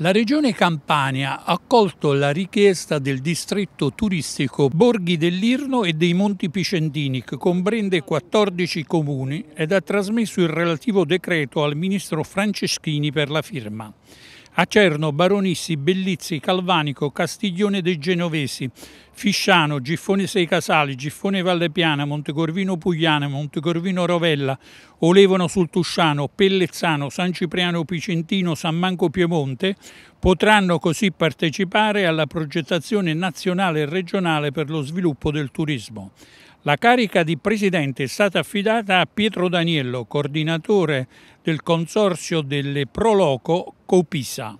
La Regione Campania ha accolto la richiesta del distretto turistico Borghi dell'Irno e dei Monti Picentini, che comprende 14 comuni, ed ha trasmesso il relativo decreto al ministro Franceschini per la firma. Acerno, Baronissi, Bellizzi, Calvanico, Castiglione dei Genovesi, Fisciano, Giffone Sei Casali, Giffone Vallepiana, Montecorvino Pugliana, Montecorvino Rovella, Olevano sul Tusciano, Pellezzano, San Cipriano Picentino, San Manco Piemonte potranno così partecipare alla progettazione nazionale e regionale per lo sviluppo del turismo. La carica di presidente è stata affidata a Pietro Daniello, coordinatore del consorzio delle Proloco Copisa.